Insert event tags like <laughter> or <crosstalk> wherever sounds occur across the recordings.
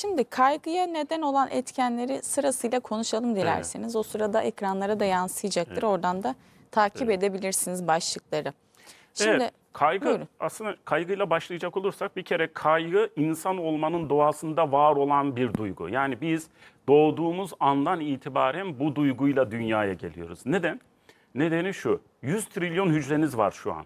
Şimdi kaygıya neden olan etkenleri sırasıyla konuşalım dilerseniz. Evet. O sırada ekranlara da yansıyacaktır. Evet. Oradan da takip evet. edebilirsiniz başlıkları. Şimdi evet, kaygı buyurun. aslında kaygıyla başlayacak olursak bir kere kaygı insan olmanın doğasında var olan bir duygu. Yani biz doğduğumuz andan itibaren bu duyguyla dünyaya geliyoruz. Neden? Nedeni şu. 100 trilyon hücreniz var şu an.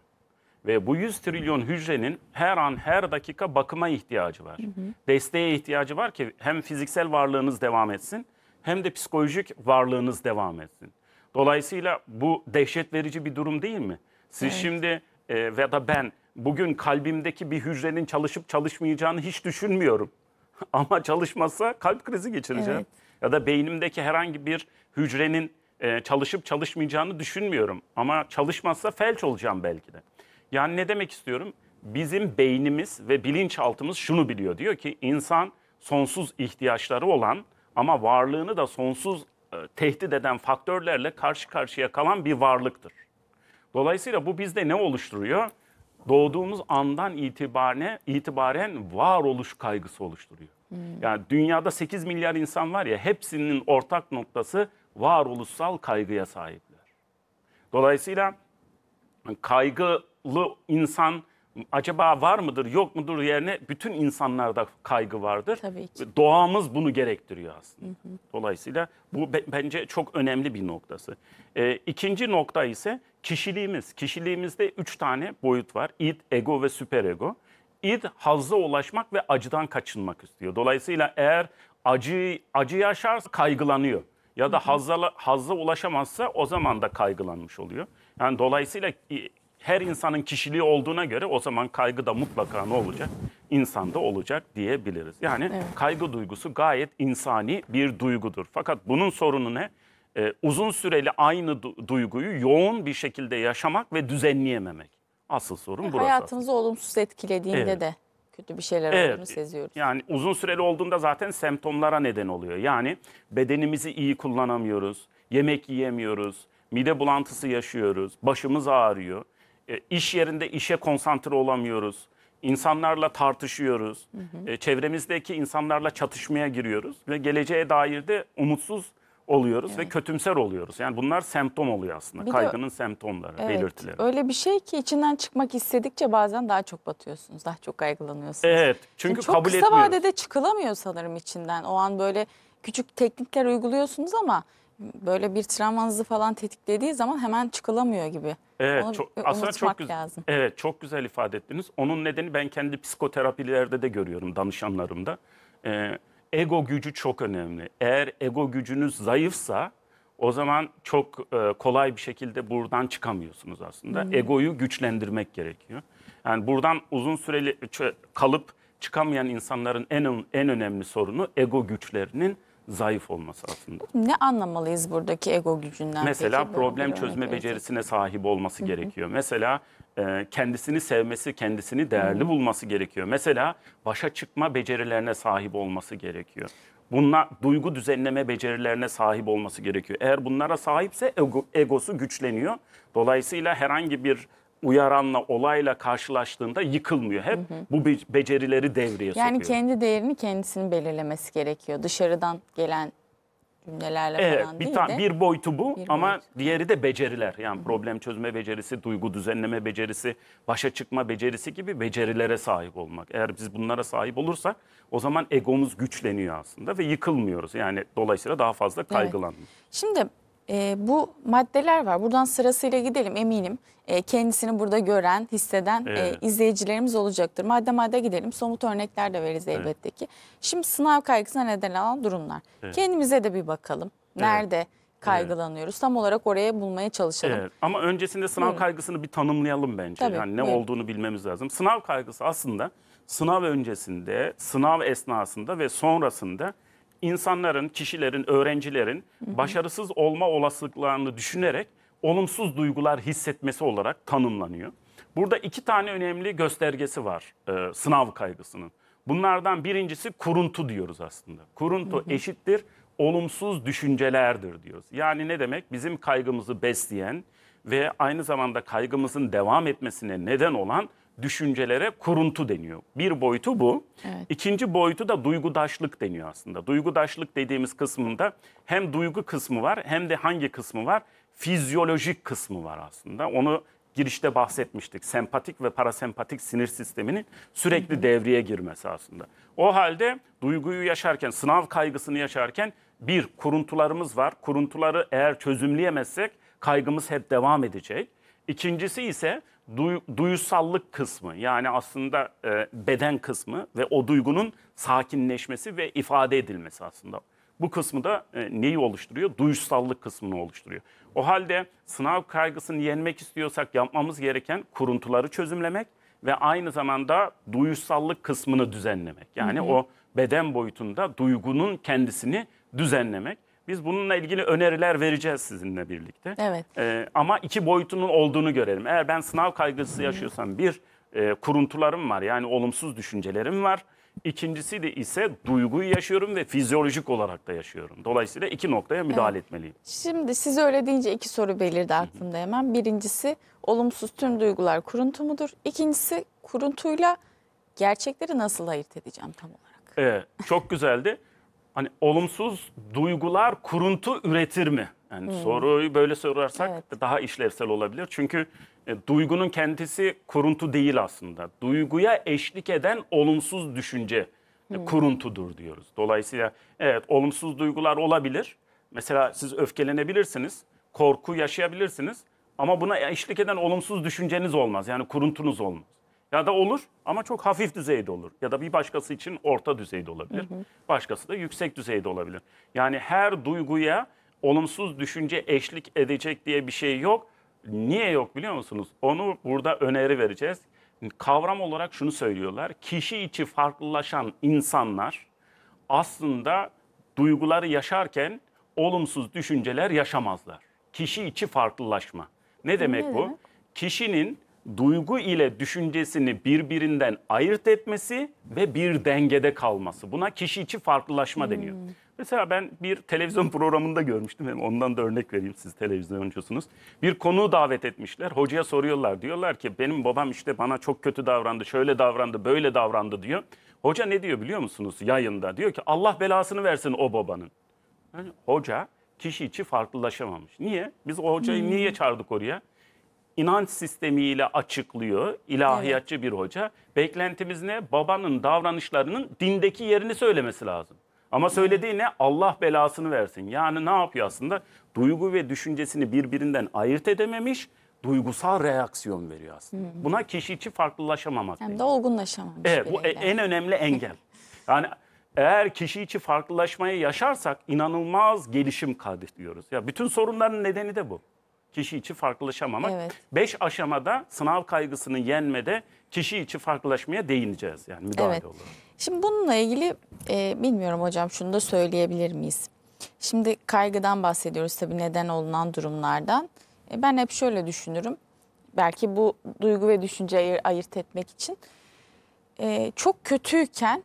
Ve bu 100 trilyon hücrenin her an her dakika bakıma ihtiyacı var. Hı hı. Desteğe ihtiyacı var ki hem fiziksel varlığınız devam etsin hem de psikolojik varlığınız devam etsin. Dolayısıyla bu dehşet verici bir durum değil mi? Siz evet. şimdi e, ve da ben bugün kalbimdeki bir hücrenin çalışıp çalışmayacağını hiç düşünmüyorum. <laughs> Ama çalışmazsa kalp krizi geçireceğim. Evet. Ya da beynimdeki herhangi bir hücrenin e, çalışıp çalışmayacağını düşünmüyorum. Ama çalışmazsa felç olacağım belki de. Yani ne demek istiyorum? Bizim beynimiz ve bilinçaltımız şunu biliyor. Diyor ki insan sonsuz ihtiyaçları olan ama varlığını da sonsuz e, tehdit eden faktörlerle karşı karşıya kalan bir varlıktır. Dolayısıyla bu bizde ne oluşturuyor? Doğduğumuz andan itibaren, itibaren varoluş kaygısı oluşturuyor. Hmm. Yani dünyada 8 milyar insan var ya hepsinin ortak noktası varoluşsal kaygıya sahipler. Dolayısıyla kaygı insan acaba var mıdır yok mudur yerine bütün insanlarda kaygı vardır. Tabii ki. Doğamız bunu gerektiriyor aslında. Hı hı. Dolayısıyla bu bence çok önemli bir noktası. Ee, ikinci nokta ise kişiliğimiz. Kişiliğimizde üç tane boyut var. İd, ego ve süperego. İd hazza ulaşmak ve acıdan kaçınmak istiyor. Dolayısıyla eğer acı acı yaşarsa kaygılanıyor ya da hazza hazza ulaşamazsa o zaman da kaygılanmış oluyor. Yani dolayısıyla her insanın kişiliği olduğuna göre o zaman kaygı da mutlaka ne olacak? İnsanda olacak diyebiliriz. Yani evet. kaygı duygusu gayet insani bir duygudur. Fakat bunun sorunu ne? Ee, uzun süreli aynı du duyguyu yoğun bir şekilde yaşamak ve düzenleyememek. Asıl sorun yani e, burası. Hayatımızı olumsuz etkilediğinde evet. de kötü bir şeyler evet. olduğunu seziyoruz. Yani uzun süreli olduğunda zaten semptomlara neden oluyor. Yani bedenimizi iyi kullanamıyoruz, yemek yiyemiyoruz, mide bulantısı yaşıyoruz, başımız ağrıyor. E, iş yerinde işe konsantre olamıyoruz. İnsanlarla tartışıyoruz. Hı hı. E, çevremizdeki insanlarla çatışmaya giriyoruz ve geleceğe dair de umutsuz oluyoruz evet. ve kötümser oluyoruz. Yani bunlar semptom oluyor aslında. Bir Kaygının de, semptomları, evet, belirtileri. Öyle bir şey ki içinden çıkmak istedikçe bazen daha çok batıyorsunuz, daha çok kaygılanıyorsunuz. Evet. Çünkü Şimdi çok kabul etmiyoruz. Çok kısa vadede çıkılamıyor sanırım içinden. O an böyle küçük teknikler uyguluyorsunuz ama böyle bir travmanızı falan tetiklediği zaman hemen çıkılamıyor gibi. Evet, Onu çok, aslında çok güzel, lazım. Evet, çok güzel ifade ettiniz. Onun nedeni ben kendi psikoterapilerde de görüyorum danışanlarımda. Ee, ego gücü çok önemli. Eğer ego gücünüz zayıfsa o zaman çok e, kolay bir şekilde buradan çıkamıyorsunuz aslında. Hı hmm. -hı. Egoyu güçlendirmek gerekiyor. Yani buradan uzun süreli kalıp çıkamayan insanların en en önemli sorunu ego güçlerinin zayıf olması aslında. Ne anlamalıyız buradaki ego gücünden? Mesela peki, problem çözme becerisine sahip olması Hı -hı. gerekiyor. Mesela e, kendisini sevmesi, kendisini değerli Hı -hı. bulması gerekiyor. Mesela başa çıkma becerilerine sahip olması gerekiyor. Bunlar duygu düzenleme becerilerine sahip olması gerekiyor. Eğer bunlara sahipse ego, egosu güçleniyor. Dolayısıyla herhangi bir uyaranla, olayla karşılaştığında yıkılmıyor. Hep hı hı. bu becerileri devreye yani sokuyor. Yani kendi değerini kendisini belirlemesi gerekiyor. Dışarıdan gelen cümlelerle evet, falan bir değil de. Bir boyutu bu bir ama boyutu. diğeri de beceriler. Yani Hı-hı. problem çözme becerisi, duygu düzenleme becerisi, başa çıkma becerisi gibi becerilere sahip olmak. Eğer biz bunlara sahip olursak o zaman egomuz güçleniyor aslında ve yıkılmıyoruz. Yani dolayısıyla daha fazla kaygılanmıyoruz. Evet. Şimdi e, bu maddeler var. Buradan sırasıyla gidelim eminim. E, kendisini burada gören, hisseden e, evet. e, izleyicilerimiz olacaktır. Madde madde gidelim. Somut örnekler de veririz evet. elbette ki. Şimdi sınav kaygısına neden olan durumlar. Evet. Kendimize de bir bakalım. Nerede? Evet kaygılanıyoruz. Evet. Tam olarak oraya bulmaya çalışalım. Evet. Ama öncesinde sınav buyurun. kaygısını bir tanımlayalım bence. Tabii, yani ne buyurun. olduğunu bilmemiz lazım. Sınav kaygısı aslında sınav öncesinde, sınav esnasında ve sonrasında insanların, kişilerin, öğrencilerin başarısız olma olasılıklarını düşünerek olumsuz duygular hissetmesi olarak tanımlanıyor. Burada iki tane önemli göstergesi var e, sınav kaygısının. Bunlardan birincisi kuruntu diyoruz aslında. Kuruntu hı hı. eşittir olumsuz düşüncelerdir diyoruz. Yani ne demek? Bizim kaygımızı besleyen ve aynı zamanda kaygımızın devam etmesine neden olan düşüncelere kuruntu deniyor. Bir boyutu bu. Evet. İkinci boyutu da duygudaşlık deniyor aslında. Duygudaşlık dediğimiz kısmında hem duygu kısmı var hem de hangi kısmı var? Fizyolojik kısmı var aslında. Onu girişte bahsetmiştik. Sempatik ve parasempatik sinir sisteminin sürekli devreye girmesi aslında. O halde duyguyu yaşarken, sınav kaygısını yaşarken bir kuruntularımız var. Kuruntuları eğer çözümleyemezsek kaygımız hep devam edecek. İkincisi ise du duyusallık kısmı yani aslında e, beden kısmı ve o duygunun sakinleşmesi ve ifade edilmesi aslında. Bu kısmı da e, neyi oluşturuyor? Duyusallık kısmını oluşturuyor. O halde sınav kaygısını yenmek istiyorsak yapmamız gereken kuruntuları çözümlemek ve aynı zamanda duyusallık kısmını düzenlemek. Yani hı hı. o beden boyutunda duygunun kendisini düzenlemek. Biz bununla ilgili öneriler vereceğiz sizinle birlikte. Evet. Ee, ama iki boyutunun olduğunu görelim. Eğer ben sınav kaygısı yaşıyorsam bir e, kuruntularım var yani olumsuz düşüncelerim var. İkincisi de ise duyguyu yaşıyorum ve fizyolojik olarak da yaşıyorum. Dolayısıyla iki noktaya müdahale evet. etmeliyim. Şimdi siz öyle deyince iki soru belirdi aklımda hemen. Birincisi olumsuz tüm duygular kuruntu mudur? İkincisi kuruntuyla gerçekleri nasıl ayırt edeceğim tam olarak? Evet, çok güzeldi hani olumsuz duygular kuruntu üretir mi? Yani hmm. soruyu böyle sorarsak evet. daha işlevsel olabilir. Çünkü e, duygunun kendisi kuruntu değil aslında. Duyguya eşlik eden olumsuz düşünce e, hmm. e, kuruntudur diyoruz. Dolayısıyla evet olumsuz duygular olabilir. Mesela siz öfkelenebilirsiniz, korku yaşayabilirsiniz ama buna eşlik eden olumsuz düşünceniz olmaz. Yani kuruntunuz olmaz. Ya da olur ama çok hafif düzeyde olur. Ya da bir başkası için orta düzeyde olabilir. Hı hı. Başkası da yüksek düzeyde olabilir. Yani her duyguya olumsuz düşünce eşlik edecek diye bir şey yok. Niye yok biliyor musunuz? Onu burada öneri vereceğiz. Kavram olarak şunu söylüyorlar. Kişi içi farklılaşan insanlar aslında duyguları yaşarken olumsuz düşünceler yaşamazlar. Kişi içi farklılaşma. Ne demek ne bu? Kişinin duygu ile düşüncesini birbirinden ayırt etmesi ve bir dengede kalması. Buna kişi içi farklılaşma deniyor. Hmm. Mesela ben bir televizyon programında görmüştüm. Hem ondan da örnek vereyim siz televizyoncusunuz. Bir konuğu davet etmişler. Hocaya soruyorlar. Diyorlar ki benim babam işte bana çok kötü davrandı, şöyle davrandı, böyle davrandı diyor. Hoca ne diyor biliyor musunuz yayında? Diyor ki Allah belasını versin o babanın. Yani hoca kişi içi farklılaşamamış. Niye? Biz o hocayı hmm. niye çağırdık oraya? inanç sistemiyle açıklıyor ilahiyatçı evet. bir hoca. Beklentimiz ne? Babanın davranışlarının dindeki yerini söylemesi lazım. Ama söylediği ne? Allah belasını versin. Yani ne yapıyor aslında? Duygu ve düşüncesini birbirinden ayırt edememiş duygusal reaksiyon veriyor aslında. Hmm. Buna kişi içi farklılaşamamak. Hem de olgunlaşamamış. Evet bu e, en önemli engel. <laughs> yani eğer kişi içi farklılaşmayı yaşarsak inanılmaz gelişim kaydediyoruz. Ya bütün sorunların nedeni de bu kişi içi farklılaşamamak. Evet. Beş aşamada sınav kaygısını yenmede kişi içi farklılaşmaya değineceğiz yani müdahale evet. olarak. Şimdi bununla ilgili e, bilmiyorum hocam şunu da söyleyebilir miyiz? Şimdi kaygıdan bahsediyoruz tabii neden olunan durumlardan. E, ben hep şöyle düşünürüm. Belki bu duygu ve düşünceyi ayırt etmek için. E, çok kötüyken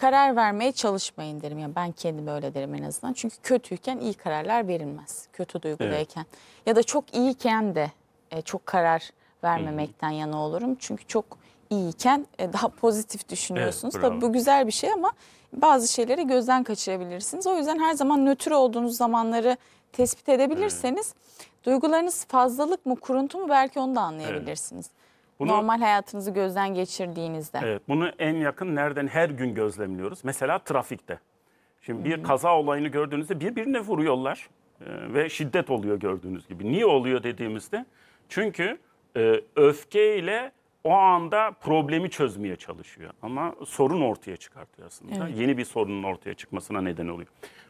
karar vermeye çalışmayın derim. Yani ben kendim öyle derim en azından. Çünkü kötüyken iyi kararlar verilmez. Kötü duygudayken. Evet. Ya da çok iyiyken de e, çok karar vermemekten yana olurum. Çünkü çok iyiyken e, daha pozitif düşünüyorsunuz. Evet, Tabii bu güzel bir şey ama bazı şeyleri gözden kaçırabilirsiniz. O yüzden her zaman nötr olduğunuz zamanları tespit edebilirseniz evet. duygularınız fazlalık mı kuruntu mu belki onu da anlayabilirsiniz. Evet. Bunu, Normal hayatınızı gözden geçirdiğinizde. Evet, bunu en yakın nereden her gün gözlemliyoruz. Mesela trafikte. Şimdi bir kaza olayını gördüğünüzde birbirine vuruyorlar e, ve şiddet oluyor gördüğünüz gibi. Niye oluyor dediğimizde? Çünkü e, öfkeyle o anda problemi çözmeye çalışıyor. Ama sorun ortaya çıkartıyor aslında. Evet. Yeni bir sorunun ortaya çıkmasına neden oluyor.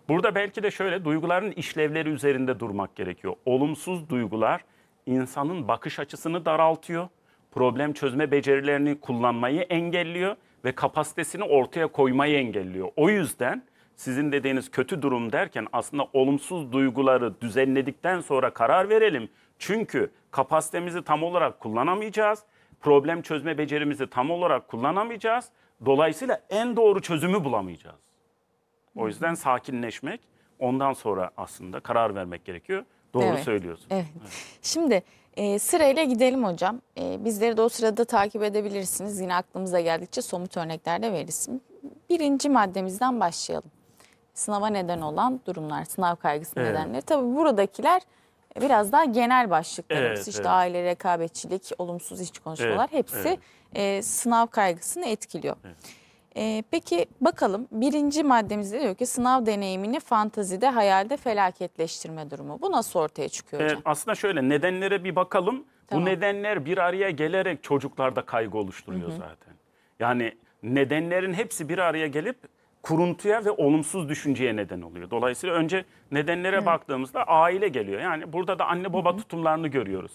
Burada belki de şöyle duyguların işlevleri üzerinde durmak gerekiyor. Olumsuz duygular insanın bakış açısını daraltıyor problem çözme becerilerini kullanmayı engelliyor ve kapasitesini ortaya koymayı engelliyor. O yüzden sizin dediğiniz kötü durum derken aslında olumsuz duyguları düzenledikten sonra karar verelim. Çünkü kapasitemizi tam olarak kullanamayacağız. Problem çözme becerimizi tam olarak kullanamayacağız. Dolayısıyla en doğru çözümü bulamayacağız. O yüzden sakinleşmek Ondan sonra aslında karar vermek gerekiyor. Doğru evet. söylüyorsun. Evet. evet. Şimdi e, sırayla gidelim hocam. E, bizleri de o sırada takip edebilirsiniz. Yine aklımıza geldikçe somut örnekler de veririz. Birinci maddemizden başlayalım. Sınava neden olan durumlar, sınav kaygısı evet. nedenleri. Tabii buradakiler e, biraz daha genel başlıklarımız. Evet, işte evet. aile, rekabetçilik, olumsuz iç konuşmalar evet, hepsi evet. E, sınav kaygısını etkiliyor. Evet. E, peki bakalım birinci maddemizde diyor ki sınav deneyimini fantazide, hayalde felaketleştirme durumu. Bu nasıl ortaya çıkıyor ee, hocam? Ee, aslında şöyle nedenlere bir bakalım. Tamam. Bu nedenler bir araya gelerek çocuklarda kaygı oluşturuyor Hı -hı. zaten. Yani nedenlerin hepsi bir araya gelip kuruntuya ve olumsuz düşünceye neden oluyor. Dolayısıyla önce nedenlere Hı. -hı. baktığımızda aile geliyor. Yani burada da anne baba Hı -hı. tutumlarını görüyoruz.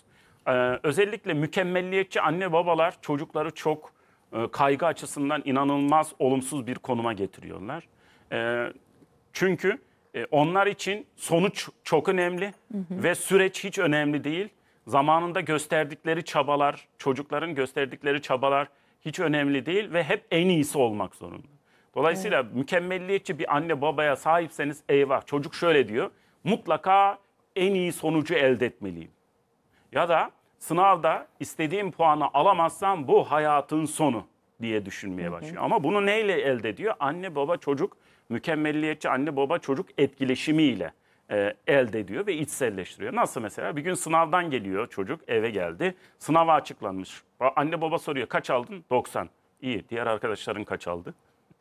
Ee, özellikle mükemmelliyetçi anne babalar çocukları çok e, kaygı açısından inanılmaz olumsuz bir konuma getiriyorlar. E, çünkü e, onlar için sonuç çok önemli hı hı. ve süreç hiç önemli değil. Zamanında gösterdikleri çabalar, çocukların gösterdikleri çabalar hiç önemli değil ve hep en iyisi olmak zorunda. Dolayısıyla evet. mükemmelliyetçi bir anne babaya sahipseniz eyvah çocuk şöyle diyor. Mutlaka en iyi sonucu elde etmeliyim. Ya da sınavda istediğim puanı alamazsam bu hayatın sonu diye düşünmeye başlıyor. Hı hı. Ama bunu neyle elde ediyor? Anne baba çocuk mükemmelliyetçi anne baba çocuk etkileşimiyle e, elde ediyor ve içselleştiriyor. Nasıl mesela bir gün sınavdan geliyor çocuk eve geldi. Sınava açıklanmış. Anne baba soruyor kaç aldın? 90. İyi diğer arkadaşların kaç aldı?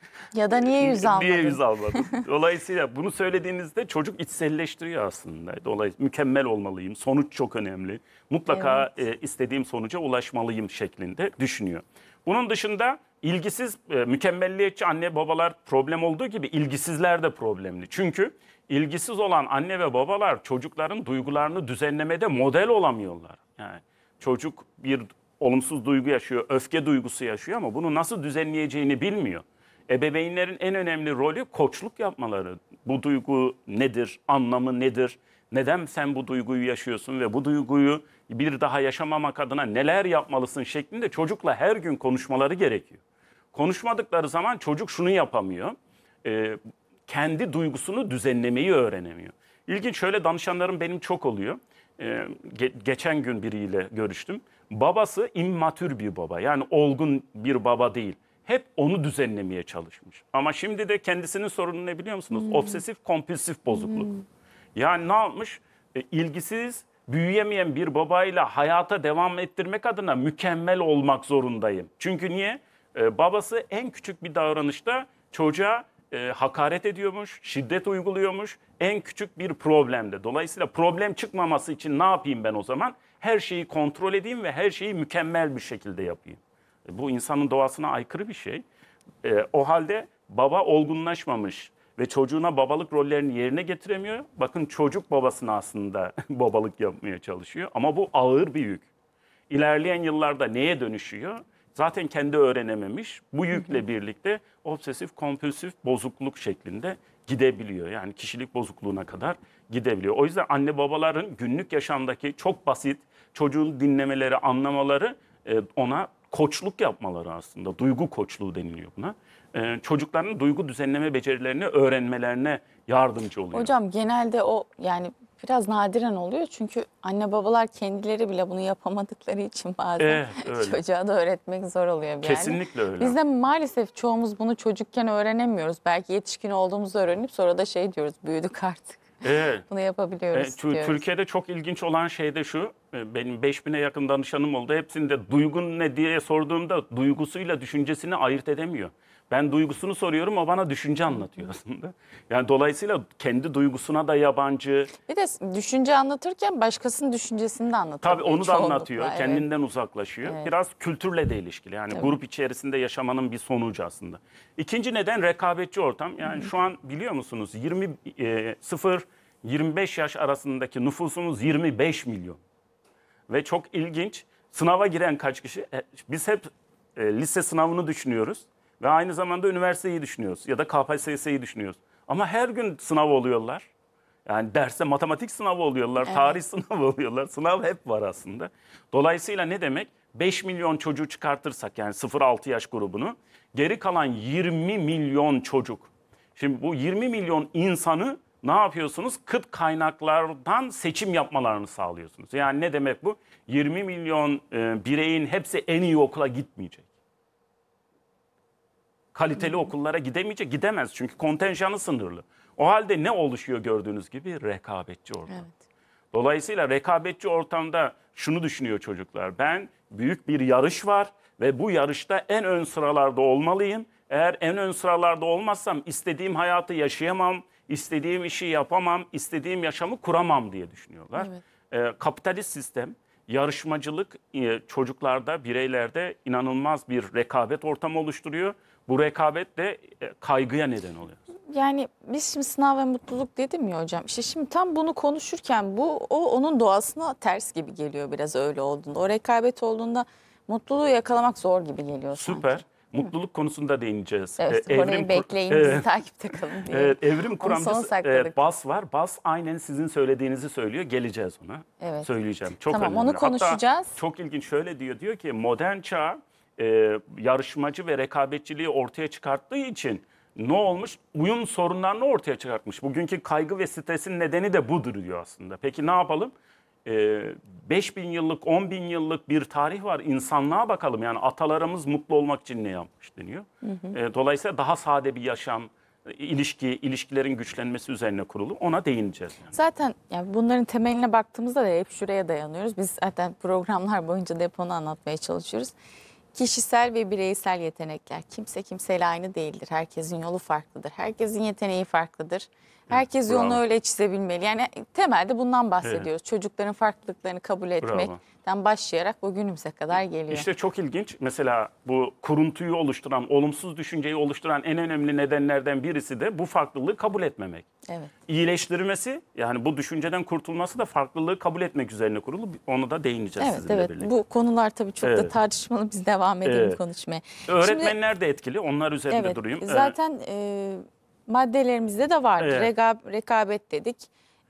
<laughs> Ya da niye yüz almadın? Niye yüz almadın? Dolayısıyla bunu söylediğinizde çocuk içselleştiriyor aslında. Dolayısıyla mükemmel olmalıyım, sonuç çok önemli. Mutlaka evet. e, istediğim sonuca ulaşmalıyım şeklinde düşünüyor. Bunun dışında ilgisiz, e, mükemmelliyetçi anne babalar problem olduğu gibi ilgisizler de problemli. Çünkü ilgisiz olan anne ve babalar çocukların duygularını düzenlemede model olamıyorlar. Yani çocuk bir olumsuz duygu yaşıyor, öfke duygusu yaşıyor ama bunu nasıl düzenleyeceğini bilmiyor ebeveynlerin en önemli rolü koçluk yapmaları. Bu duygu nedir, anlamı nedir, neden sen bu duyguyu yaşıyorsun ve bu duyguyu bir daha yaşamamak adına neler yapmalısın şeklinde çocukla her gün konuşmaları gerekiyor. Konuşmadıkları zaman çocuk şunu yapamıyor, e, kendi duygusunu düzenlemeyi öğrenemiyor. İlginç şöyle danışanlarım benim çok oluyor. E, ge- geçen gün biriyle görüştüm. Babası immatür bir baba yani olgun bir baba değil hep onu düzenlemeye çalışmış. Ama şimdi de kendisinin sorunu ne biliyor musunuz? Hmm. Obsesif kompulsif bozukluk. Hmm. Yani ne yapmış? E, ilgisiz, büyüyemeyen bir babayla hayata devam ettirmek adına mükemmel olmak zorundayım. Çünkü niye? E, babası en küçük bir davranışta çocuğa e, hakaret ediyormuş, şiddet uyguluyormuş. En küçük bir problemde. Dolayısıyla problem çıkmaması için ne yapayım ben o zaman? Her şeyi kontrol edeyim ve her şeyi mükemmel bir şekilde yapayım. Bu insanın doğasına aykırı bir şey. E, o halde baba olgunlaşmamış ve çocuğuna babalık rollerini yerine getiremiyor. Bakın çocuk babasına aslında <laughs> babalık yapmaya çalışıyor ama bu ağır bir yük. İlerleyen yıllarda neye dönüşüyor? Zaten kendi öğrenememiş. Bu yükle birlikte obsesif kompulsif bozukluk şeklinde gidebiliyor. Yani kişilik bozukluğuna kadar gidebiliyor. O yüzden anne babaların günlük yaşamdaki çok basit çocuğun dinlemeleri, anlamaları e, ona koçluk yapmaları aslında. Duygu koçluğu deniliyor buna. Ee, çocukların duygu düzenleme becerilerini öğrenmelerine yardımcı oluyor. Hocam genelde o yani biraz nadiren oluyor çünkü anne babalar kendileri bile bunu yapamadıkları için bazen ee, <laughs> çocuğa da öğretmek zor oluyor. Bir Kesinlikle öyle. Biz de maalesef çoğumuz bunu çocukken öğrenemiyoruz. Belki yetişkin olduğumuzu öğrenip sonra da şey diyoruz büyüdük artık. Evet. Bunu yapabiliyoruz e, diyoruz. Türkiye'de çok ilginç olan şey de şu. E, benim 5000'e yakın danışanım oldu. Hepsinde duygun ne diye sorduğumda duygusuyla düşüncesini ayırt edemiyor. Ben duygusunu soruyorum o bana düşünce anlatıyor aslında. Yani dolayısıyla kendi duygusuna da yabancı. Bir de düşünce anlatırken başkasının düşüncesini de anlatıyor. Tabii onu da anlatıyor. Evet. Kendinden uzaklaşıyor. Evet. Biraz kültürle de ilişkili. Yani Tabii. grup içerisinde yaşamanın bir sonucu aslında. İkinci neden rekabetçi ortam. Yani Hı. şu an biliyor musunuz 20 e, 0 25 yaş arasındaki nüfusumuz 25 milyon. Ve çok ilginç. Sınava giren kaç kişi? E, biz hep e, lise sınavını düşünüyoruz. Ve aynı zamanda üniversiteyi düşünüyoruz ya da KPSS'yi düşünüyoruz. Ama her gün sınav oluyorlar. Yani derste matematik sınavı oluyorlar, evet. tarih <laughs> sınavı oluyorlar. Sınav hep var aslında. Dolayısıyla ne demek? 5 milyon çocuğu çıkartırsak yani 0-6 yaş grubunu geri kalan 20 milyon çocuk. Şimdi bu 20 milyon insanı ne yapıyorsunuz? Kıt kaynaklardan seçim yapmalarını sağlıyorsunuz. Yani ne demek bu? 20 milyon e, bireyin hepsi en iyi okula gitmeyecek kaliteli okullara gidemeyecek. Gidemez çünkü kontenjanı sınırlı. O halde ne oluşuyor gördüğünüz gibi? Rekabetçi ortam. Evet. Dolayısıyla rekabetçi ortamda şunu düşünüyor çocuklar. Ben büyük bir yarış var ve bu yarışta en ön sıralarda olmalıyım. Eğer en ön sıralarda olmazsam istediğim hayatı yaşayamam, istediğim işi yapamam, istediğim yaşamı kuramam diye düşünüyorlar. Evet. E, kapitalist sistem yarışmacılık e, çocuklarda, bireylerde inanılmaz bir rekabet ortamı oluşturuyor. Bu rekabet de e, kaygıya neden oluyor. Yani biz şimdi sınav ve mutluluk dedim ya hocam. İşte şimdi tam bunu konuşurken bu o onun doğasına ters gibi geliyor biraz öyle olduğunda. O rekabet olduğunda mutluluğu yakalamak zor gibi geliyor Süper. Sanki. Mutluluk Hı. konusunda değineceğiz. Evet, ee, evrim bekleyin, bizi takipte kalın diye. Evet, evrim kuramcısı e, Bas var. Bas aynen sizin söylediğinizi söylüyor. Geleceğiz ona. Evet. Söyleyeceğim. Çok tamam, önemli. onu konuşacağız. Hatta çok ilginç şöyle diyor. Diyor ki modern çağ e, yarışmacı ve rekabetçiliği ortaya çıkarttığı için ne olmuş? Uyum sorunlarını ortaya çıkartmış. Bugünkü kaygı ve stresin nedeni de budur diyor aslında. Peki ne yapalım? E, 5 bin yıllık, 10 bin yıllık bir tarih var. İnsanlığa bakalım. Yani atalarımız mutlu olmak için ne yapmış deniyor. Hı hı. E, dolayısıyla daha sade bir yaşam, ilişki, ilişkilerin güçlenmesi üzerine kurulu. Ona değineceğiz. Yani. Zaten yani bunların temeline baktığımızda da hep şuraya dayanıyoruz. Biz zaten programlar boyunca da hep onu anlatmaya çalışıyoruz kişisel ve bireysel yetenekler. Kimse kimseyle aynı değildir. Herkesin yolu farklıdır. Herkesin yeteneği farklıdır. Herkes yolunu öyle çizebilmeli. Yani temelde bundan bahsediyoruz. Çocukların farklılıklarını kabul etmek. Bravo başlayarak bugünümüze kadar geliyor. İşte çok ilginç. Mesela bu kuruntuyu oluşturan, olumsuz düşünceyi oluşturan en önemli nedenlerden birisi de bu farklılığı kabul etmemek. Evet. İyileştirmesi yani bu düşünceden kurtulması da farklılığı kabul etmek üzerine kurulu. Onu da değineceğiz evet, sizinle evet. birlikte. Bu konular tabii çok evet. da tartışmalı. Biz devam edelim evet. konuşmaya. Öğretmenler Şimdi, de etkili. Onlar üzerinde evet, durayım. Ee, zaten evet. e, maddelerimizde de vardı. Evet. Rekab rekabet dedik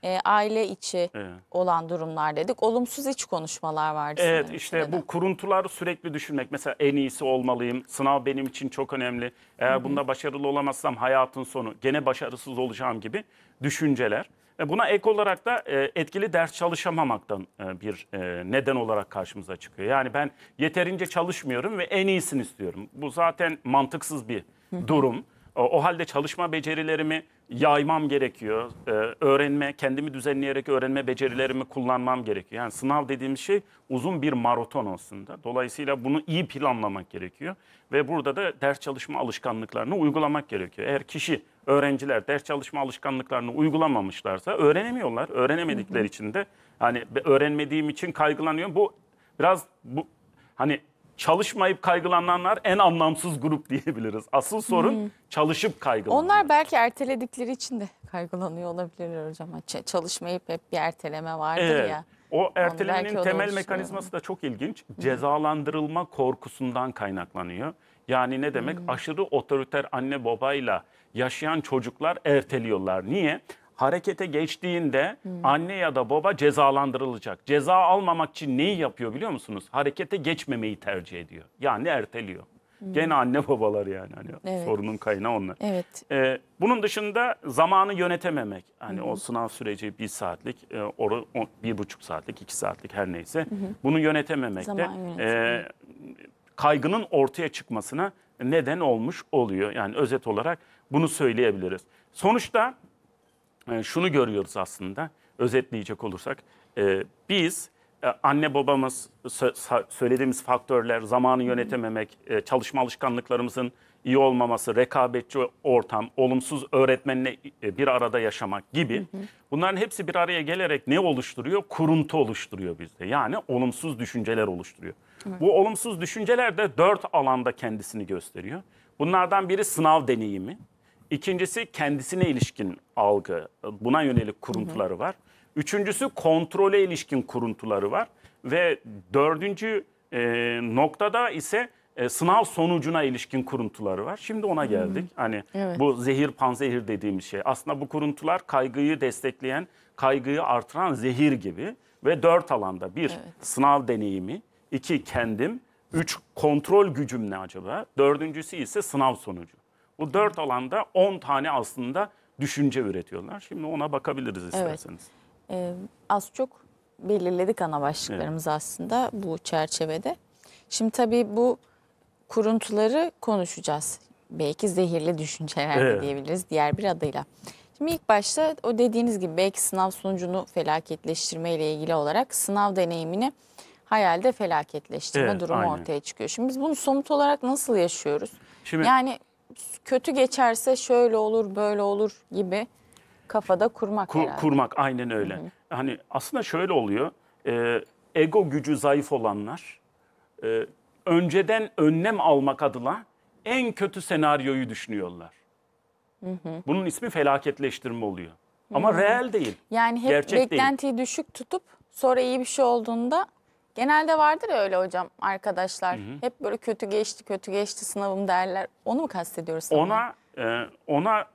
e, aile içi evet. olan durumlar dedik. Olumsuz iç konuşmalar vardı. Evet işte bu kuruntular sürekli düşünmek. Mesela en iyisi olmalıyım. Sınav benim için çok önemli. Eğer bunda başarılı olamazsam hayatın sonu. Gene başarısız olacağım gibi düşünceler. buna ek olarak da e, etkili ders çalışamamaktan e, bir e, neden olarak karşımıza çıkıyor. Yani ben yeterince çalışmıyorum ve en iyisini istiyorum. Bu zaten mantıksız bir durum. O halde çalışma becerilerimi yaymam gerekiyor. Ee, öğrenme, kendimi düzenleyerek öğrenme becerilerimi kullanmam gerekiyor. Yani sınav dediğimiz şey uzun bir maraton aslında. Dolayısıyla bunu iyi planlamak gerekiyor. Ve burada da ders çalışma alışkanlıklarını uygulamak gerekiyor. Eğer kişi, öğrenciler ders çalışma alışkanlıklarını uygulamamışlarsa öğrenemiyorlar. Öğrenemedikleri için de hani öğrenmediğim için kaygılanıyorum. Bu biraz bu hani çalışmayıp kaygılananlar en anlamsız grup <laughs> diyebiliriz. Asıl sorun hmm. çalışıp kaygılananlar. Onlar belki erteledikleri için de kaygılanıyor olabilirler hocam. Ç- çalışmayıp hep bir erteleme vardır evet. ya. O ertelemenin temel mekanizması da çok ilginç. Hmm. Cezalandırılma korkusundan kaynaklanıyor. Yani ne demek? Hmm. Aşırı otoriter anne babayla yaşayan çocuklar erteliyorlar. Niye? harekete geçtiğinde hmm. anne ya da baba cezalandırılacak. Ceza almamak için neyi yapıyor biliyor musunuz? Harekete geçmemeyi tercih ediyor. Yani erteliyor. Hmm. Gene anne <laughs> babalar yani hani Evet. sorunun kaynağı onlar. Evet. Ee, bunun dışında zamanı yönetememek. Hani o hmm. sınav süreci bir saatlik, e, oru, o, bir buçuk saatlik, iki saatlik her neyse. Bunu yönetememek de e, kaygının ortaya çıkmasına neden olmuş oluyor. Yani özet olarak bunu söyleyebiliriz. Sonuçta ee, şunu görüyoruz aslında özetleyecek olursak. Ee, biz e, anne babamız söylediğimiz faktörler, zamanı yönetememek, e, çalışma alışkanlıklarımızın iyi olmaması, rekabetçi ortam, olumsuz öğretmenle e, bir arada yaşamak gibi bunların hepsi bir araya gelerek ne oluşturuyor? Kuruntu oluşturuyor bizde. Yani olumsuz düşünceler oluşturuyor. Bu olumsuz düşünceler de dört alanda kendisini gösteriyor. Bunlardan biri sınav deneyimi. İkincisi kendisine ilişkin algı, buna yönelik kuruntuları var. Üçüncüsü kontrole ilişkin kuruntuları var. Ve dördüncü e, noktada ise e, sınav sonucuna ilişkin kuruntuları var. Şimdi ona geldik. Hı-hı. Hmm. Hani evet. bu zehir panzehir dediğimiz şey. Aslında bu kuruntular kaygıyı destekleyen, kaygıyı artıran zehir gibi. Ve dört alanda. Bir, evet. sınav deneyimi. iki kendim. Üç, kontrol gücüm ne acaba? Dördüncüsü ise sınav sonucu. Bu dört alanda 10 tane aslında düşünce üretiyorlar. Şimdi ona bakabiliriz isterseniz. Evet. Ee, az çok belirledik ana başlıklarımız evet. aslında bu çerçevede. Şimdi tabii bu kuruntuları konuşacağız. Belki zehirli düşünceler evet. diyebiliriz diğer bir adıyla. Şimdi ilk başta o dediğiniz gibi belki sınav sonucunu felaketleştirme ile ilgili olarak sınav deneyimini hayalde felaketleştirme evet, durumu aynen. ortaya çıkıyor. Şimdi biz bunu somut olarak nasıl yaşıyoruz? Şimdi, yani kötü geçerse şöyle olur böyle olur gibi kafada kurmak Kur, herhalde. Kurmak aynen öyle. Hı hı. Hani aslında şöyle oluyor. E, ego gücü zayıf olanlar e, önceden önlem almak adına en kötü senaryoyu düşünüyorlar. Hı hı. Bunun ismi felaketleştirme oluyor. Ama hı hı. reel değil. Yani hep Gerçek beklentiyi değil. düşük tutup sonra iyi bir şey olduğunda Genelde vardır ya öyle hocam arkadaşlar. Hı hı. Hep böyle kötü geçti, kötü geçti sınavım derler. Onu mu kastediyoruz? Ona e, ona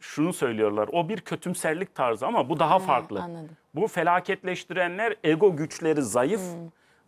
şunu söylüyorlar. O bir kötümserlik tarzı ama bu daha ha, farklı. Anladım. Bu felaketleştirenler ego güçleri zayıf. Hı.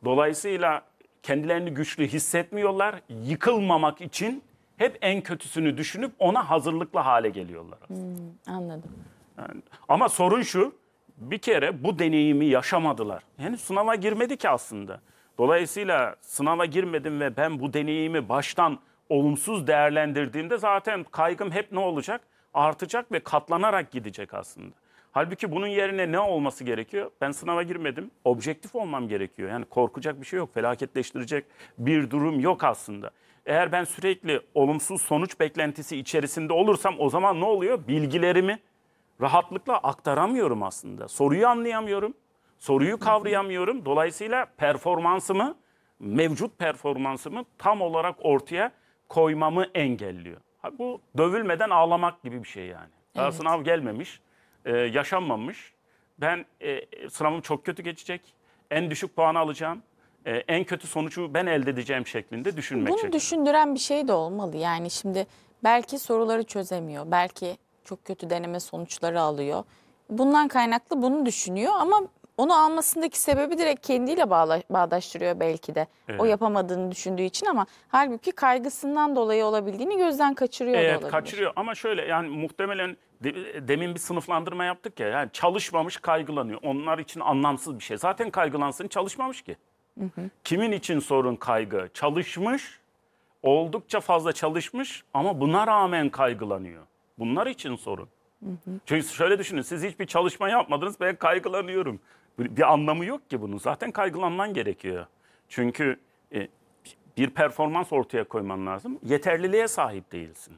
Dolayısıyla kendilerini güçlü hissetmiyorlar. Yıkılmamak için hep en kötüsünü düşünüp ona hazırlıklı hale geliyorlar. Aslında. Hmm, anladım. Yani, ama sorun şu, bir kere bu deneyimi yaşamadılar. Yani sınava girmedi ki aslında. Dolayısıyla sınava girmedim ve ben bu deneyimi baştan olumsuz değerlendirdiğimde zaten kaygım hep ne olacak? Artacak ve katlanarak gidecek aslında. Halbuki bunun yerine ne olması gerekiyor? Ben sınava girmedim. Objektif olmam gerekiyor. Yani korkacak bir şey yok. Felaketleştirecek bir durum yok aslında. Eğer ben sürekli olumsuz sonuç beklentisi içerisinde olursam o zaman ne oluyor? Bilgilerimi rahatlıkla aktaramıyorum aslında. Soruyu anlayamıyorum, soruyu kavrayamıyorum. Dolayısıyla performansımı, mevcut performansımı tam olarak ortaya koymamı engelliyor. bu dövülmeden ağlamak gibi bir şey yani. Daha evet. sınav gelmemiş, e, yaşanmamış. Ben e, sınavım çok kötü geçecek, en düşük puanı alacağım. Ee, en kötü sonucu ben elde edeceğim şeklinde düşünmek. Bunu şeklinde. düşündüren bir şey de olmalı. Yani şimdi belki soruları çözemiyor, belki çok kötü deneme sonuçları alıyor. Bundan kaynaklı bunu düşünüyor ama onu almasındaki sebebi direkt kendiyle bağla, bağdaştırıyor belki de. Evet. O yapamadığını düşündüğü için ama halbuki kaygısından dolayı olabildiğini gözden kaçırıyor evet, da olabilir. kaçırıyor ama şöyle yani muhtemelen demin bir sınıflandırma yaptık ya. Yani çalışmamış kaygılanıyor. Onlar için anlamsız bir şey. Zaten kaygılansın çalışmamış ki. Hı hı. Kimin için sorun kaygı? Çalışmış, oldukça fazla çalışmış ama buna rağmen kaygılanıyor. Bunlar için sorun. Çünkü şöyle düşünün siz hiçbir çalışma yapmadınız ben kaygılanıyorum. Bir, bir anlamı yok ki bunun. Zaten kaygılanman gerekiyor. Çünkü e, bir performans ortaya koyman lazım. Yeterliliğe sahip değilsin.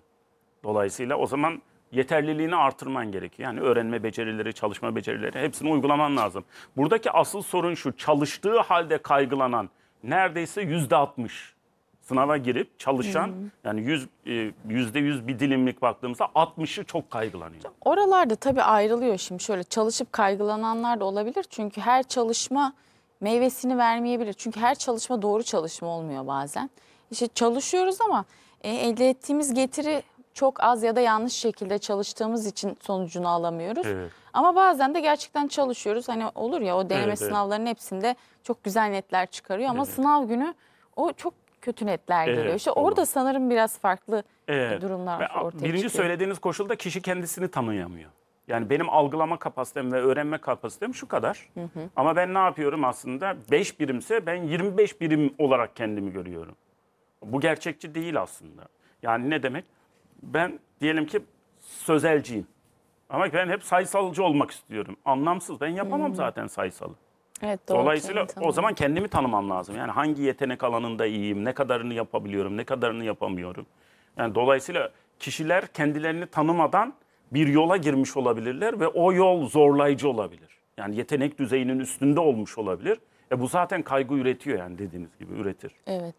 Dolayısıyla o zaman yeterliliğini artırman gerekiyor. Yani öğrenme becerileri, çalışma becerileri hepsini uygulaman lazım. Buradaki asıl sorun şu çalıştığı halde kaygılanan neredeyse yüzde altmış sınava girip çalışan hmm. yani e, yüzde yüz bir dilimlik baktığımızda 60'ı çok kaygılanıyor. Oralarda tabii ayrılıyor şimdi şöyle çalışıp kaygılananlar da olabilir. Çünkü her çalışma meyvesini vermeyebilir. Çünkü her çalışma doğru çalışma olmuyor bazen. İşte çalışıyoruz ama e, elde ettiğimiz getiri çok az ya da yanlış şekilde çalıştığımız için sonucunu alamıyoruz. Evet. Ama bazen de gerçekten çalışıyoruz. Hani olur ya o deneme evet, sınavlarının evet. hepsinde çok güzel netler çıkarıyor ama evet. sınav günü o çok kötü netler geliyor. Evet, işte orada sanırım biraz farklı evet. durumlar Ve ortaya birinci çıkıyor. Birinci söylediğiniz koşulda kişi kendisini tanıyamıyor. Yani benim algılama kapasitem ve öğrenme kapasitem şu kadar. Hı hı. Ama ben ne yapıyorum aslında? 5 birimse ben 25 birim olarak kendimi görüyorum. Bu gerçekçi değil aslında. Yani ne demek? Ben diyelim ki sözelciyim. Ama ben hep sayısalcı olmak istiyorum. Anlamsız. Ben yapamam hı. Hmm. zaten sayısalı. Evet, doğru, Dolayısıyla o zaman kendimi tanımam lazım. Yani hangi yetenek alanında iyiyim, ne kadarını yapabiliyorum, ne kadarını yapamıyorum. Yani dolayısıyla kişiler kendilerini tanımadan bir yola girmiş olabilirler ve o yol zorlayıcı olabilir. Yani yetenek düzeyinin üstünde olmuş olabilir. E bu zaten kaygı üretiyor yani dediğiniz gibi üretir. Evet.